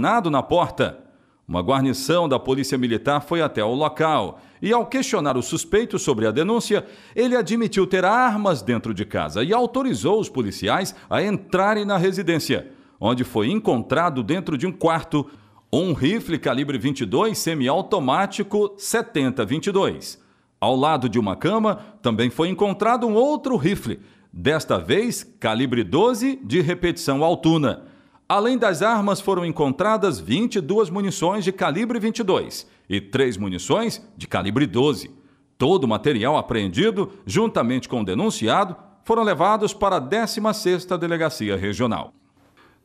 Nado na porta. Uma guarnição da Polícia Militar foi até o local e, ao questionar o suspeito sobre a denúncia, ele admitiu ter armas dentro de casa e autorizou os policiais a entrarem na residência, onde foi encontrado dentro de um quarto um rifle calibre 22 semiautomático 70-22. Ao lado de uma cama também foi encontrado um outro rifle, desta vez calibre 12 de repetição altuna. Além das armas, foram encontradas 22 munições de calibre 22 e 3 munições de calibre 12. Todo o material apreendido, juntamente com o denunciado, foram levados para a 16ª Delegacia Regional.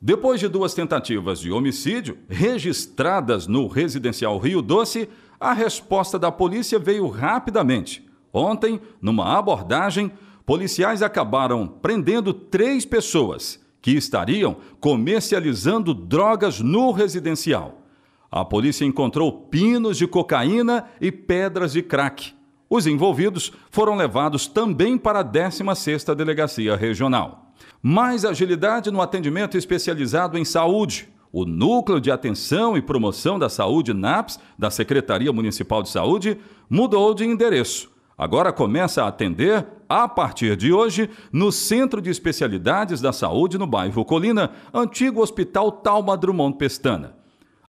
Depois de duas tentativas de homicídio registradas no residencial Rio Doce, a resposta da polícia veio rapidamente. Ontem, numa abordagem, policiais acabaram prendendo três pessoas – que estariam comercializando drogas no residencial. A polícia encontrou pinos de cocaína e pedras de crack. Os envolvidos foram levados também para a 16ª Delegacia Regional. Mais agilidade no atendimento especializado em saúde. O Núcleo de Atenção e Promoção da Saúde NAPS, da Secretaria Municipal de Saúde, mudou de endereço. Agora começa a atender a partir de hoje, no Centro de Especialidades da Saúde no bairro Colina, antigo Hospital Talma Drummond Pestana.